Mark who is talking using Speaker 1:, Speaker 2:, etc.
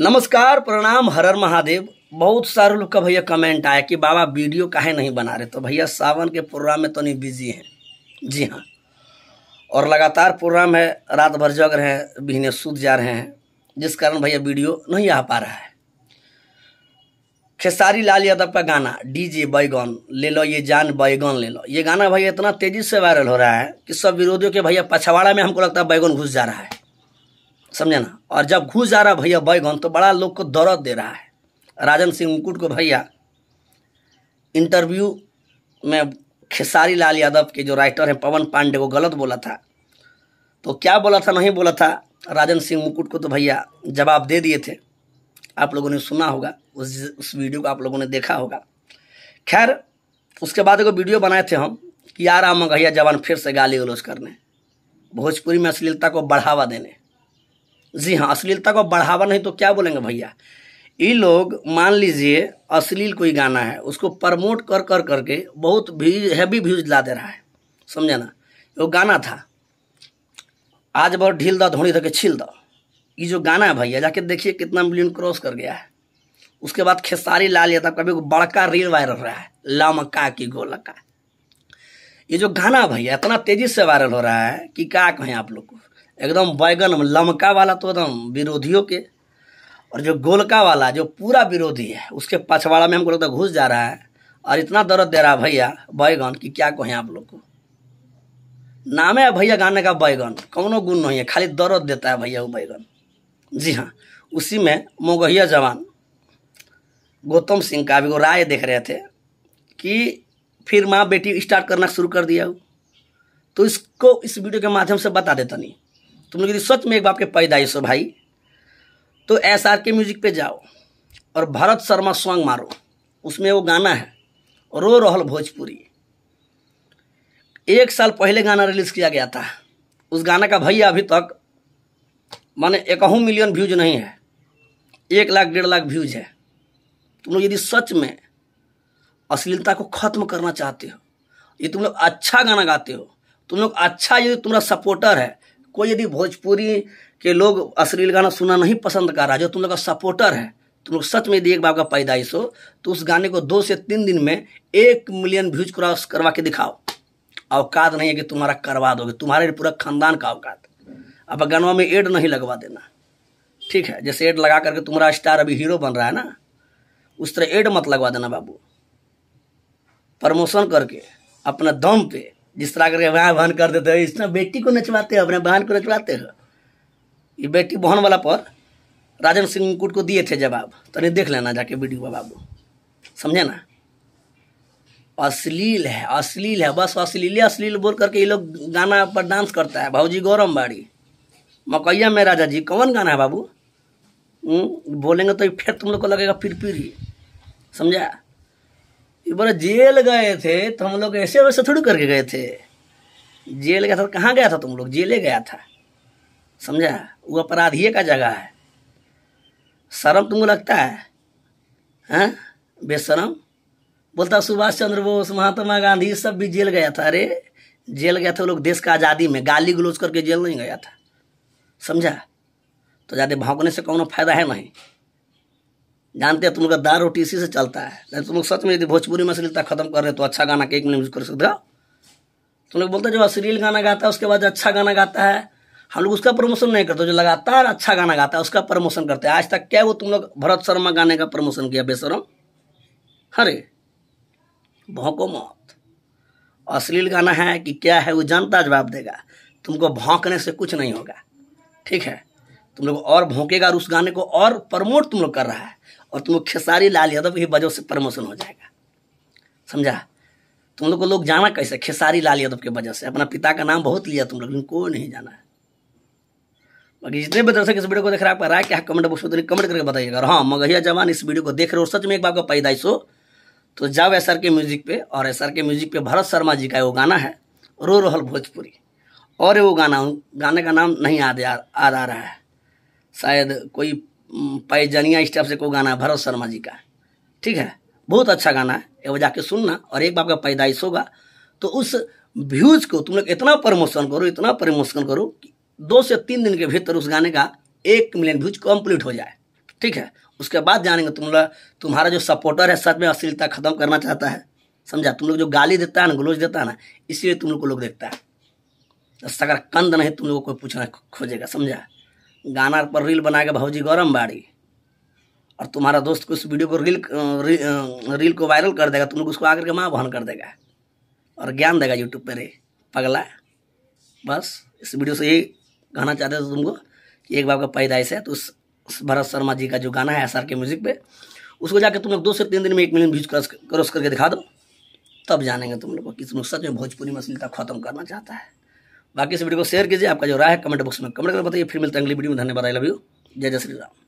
Speaker 1: नमस्कार प्रणाम हरर महादेव बहुत सारे लोग का भैया कमेंट आया कि बाबा वीडियो काहे नहीं बना रहे तो भैया सावन के प्रोग्राम में तो नहीं बिजी हैं जी हाँ और लगातार प्रोग्राम है रात भर जग रहे हैं बिहने सूद जा रहे हैं जिस कारण भैया वीडियो नहीं आ पा रहा है खेसारी लाल यादव का गाना डीजे बैगन ले लो ये जान बैगन ले लो ये गाना भैया इतना तेज़ी से वायरल हो रहा है कि सब विरोधियों के भैया पछवाड़ा में हमको लगता है बैगन घुस जा रहा है समझे ना और जब घुस जा रहा भैया बैगन तो बड़ा लोग को दौरत दे रहा है राजन सिंह मुकुट को भैया इंटरव्यू में खेसारी लाल यादव के जो राइटर हैं पवन पांडे को गलत बोला था तो क्या बोला था नहीं बोला था राजन सिंह मुकुट को तो भैया जवाब दे दिए थे आप लोगों ने सुना होगा उस उस वीडियो को आप लोगों ने देखा होगा खैर उसके बाद एक वीडियो बनाए थे हम कि यार राम भैया जवान फिर से गाली गलोज करने भोजपुरी में अश्लीलता को बढ़ावा देने जी हाँ अश्लीलता को बढ़ावा नहीं तो क्या बोलेंगे भैया ये लोग मान लीजिए अश्लील कोई गाना है उसको प्रमोट कर कर करके बहुत भी हैवी व्यूज ला दे रहा है समझे ना वो गाना था आज बहुत ढील दो धोनी धके छील दो ये जो गाना है भैया जाके देखिए कितना मिलियन क्रॉस कर गया है उसके बाद खेसारी लाल लिया था कभी बड़का रील वायरल रहा है लामका की गोलका ये जो गाना भैया इतना तेजी से वायरल हो रहा है कि क्या कहें आप लोग को एकदम बैगन लमका वाला तो एकदम विरोधियों के और जो गोलका वाला जो पूरा विरोधी है उसके पछवाड़ा में हमको लगता घुस जा रहा है और इतना दर्द दे रहा है भैया बैगन कि क्या कहें आप लोग को नाम है भैया गाने का बैगन कौनो गुण नहीं है खाली दर्द देता है भैया वो बैगन जी हाँ उसी में मोगहिया जवान गौतम सिंह का अभी राय देख रहे थे कि फिर माँ बेटी स्टार्ट करना शुरू कर दिया तो इसको इस वीडियो के माध्यम से बता देता नहीं तुम लोग यदि सच में एक बाप के पैदाइश हो भाई तो एस आर के म्यूजिक पे जाओ और भरत शर्मा सॉन्ग मारो उसमें वो गाना है रो रोहल भोजपुरी एक साल पहले गाना रिलीज़ किया गया था उस गाना का भैया अभी तक माने एकहू मिलियन व्यूज नहीं है एक लाख डेढ़ लाख व्यूज है तुम लोग यदि सच में अश्लीलता को ख़त्म करना चाहते हो ये तुम लोग अच्छा गाना गाते हो तुम लोग अच्छा यदि तुम्हारा सपोर्टर है कोई यदि भोजपुरी के लोग अश्लील गाना सुनना नहीं पसंद कर रहा जो तुम लोग का सपोर्टर है तुम लोग सच में यदि एक बाप का पैदाइश हो तो उस गाने को दो से तीन दिन में एक मिलियन व्यूज क्रॉस करवा के दिखाओ औकात नहीं है कि तुम्हारा करवा दोगे तुम्हारे पूरा खानदान का औकात अब गनवा में एड नहीं लगवा देना ठीक है जैसे एड लगा करके तुम्हारा स्टार अभी हीरो बन रहा है ना उस तरह एड मत लगवा देना बाबू प्रमोशन करके अपना दम पे जिस तरह करके वहाँ बहन कर देते हैं इस तरह बेटी को नचवाते हो अपने बहन को नचवाते हो ये बेटी बहन वाला पर राजन सिंह मुकुट को दिए थे जवाब तो नहीं देख लेना जाके वीडियो बाबू समझे ना अश्लील है अश्लील है बस अश्लील अश्लील बोल करके ये लोग गाना पर डांस करता है भाऊजी गौरम बाड़ी मकैया में राजा जी कौन गाना है बाबू हम्म, बोलेंगे तो फिर तुम लोग को लगेगा फिर फिर ही समझा एक बार जेल गए थे तो हम लोग ऐसे वैसे थोड़ी करके गए थे जेल गया था तो कहाँ गया था तुम लोग जेले गया था समझा वो अपराधी का जगह है शर्म तुमको लगता है हैं हाँ? बेशरम बोलता सुभाष चंद्र बोस महात्मा गांधी सब भी जेल गया था अरे जेल गया था लोग देश का आज़ादी में गाली गलोच करके जेल नहीं गया था समझा तो ज़्यादा भागने से कोई फायदा है नहीं जानते हैं तुम लोग का दार रोटी इसी से चलता है लेकिन तो तुम लोग सच में यदि भोजपुरी में अश्लीलता खत्म कर रहे तो अच्छा गाना एक मिनट यूज कर सकते हो तुम लोग बोलते जो अश्लील गाना गाता है उसके बाद अच्छा गाना गाता है हम लोग उसका प्रमोशन नहीं करते जो लगातार अच्छा गाना गाता है उसका प्रमोशन करते हैं आज तक क्या वो तुम लोग भरत शर्मा गाने का प्रमोशन किया बेसरम अरे भौंको मौत अश्लील गाना है कि क्या है वो जनता जवाब देगा तुमको भौंकने से कुछ नहीं होगा ठीक है तुम लोग और भौंकेगा और उस गाने को और प्रमोट तुम लोग कर रहा है और तुम लोग खेसारी लाल यादव की वजह से प्रमोशन हो जाएगा समझा तुम लोग को लोग जाना कैसे खेसारी लाल यादव की वजह से अपना पिता का नाम बहुत लिया तुम लोग लेकिन कोई नहीं जाना है बाकी जितने भी दर्शक इस वीडियो को देख रहा है आपका राय क्या कमेंट बॉक्स में कमेंट करके बताइएगा और हाँ मगहिया जवान इस वीडियो को देख रहे हो सच में एक बार का पैदाइश हो तो जाओ एस के म्यूजिक पे और एस के म्यूजिक पे भरत शर्मा जी का वो गाना है रो रोहल भोजपुरी और वो गाना गाने का नाम नहीं याद आ रहा है शायद कोई पैजनिया स्टेप से को गाना है भरत शर्मा जी का ठीक है बहुत अच्छा गाना है एक बार जाके सुनना और एक बार का पैदाइश होगा तो उस व्यूज़ को तुम लोग इतना प्रमोशन करो इतना प्रमोशन करो कि दो से तीन दिन के भीतर उस गाने का एक मिलियन व्यूज कंप्लीट हो जाए ठीक है उसके बाद जानेंगे तुम लोग तुम्हारा जो सपोर्टर है सच में अश्लीलता खत्म करना चाहता है समझा तुम लोग जो गाली देता है ना ग्लोज देता है ना इसीलिए तुम लोग को लोग देखता है सगर कंद नहीं तुम लोग कोई पूछना खोजेगा समझा गाना पर रील बना के भाजी गरम बाड़ी और तुम्हारा दोस्त को उस वीडियो को रील री, रील को वायरल कर देगा तुम तो लोग उसको आकर के माँ बहन कर देगा और ज्ञान देगा यूट्यूब पर पगला बस इस वीडियो से यही गाना चाहते थे तुमको कि एक बाप का पैदाइश है तो उस भरत शर्मा जी का जो गाना है एस के म्यूज़िक पे उसको जाके तुम लोग दो से तीन दिन में एक मिलियन व्यूज क्रॉस करके दिखा दो तब जानेंगे तुम लोग कि तुम लोग सच में भोजपुरी मसलिता तो ख़त्म करना चाहता है बाकी इस वीडियो को शेयर कीजिए आपका जो राय है कमेंट बॉक्स में कमेंट कर बताइए फिर मिलते हैं अगली वीडियो में धन्यवाद आई लव यू जय जय श्री राम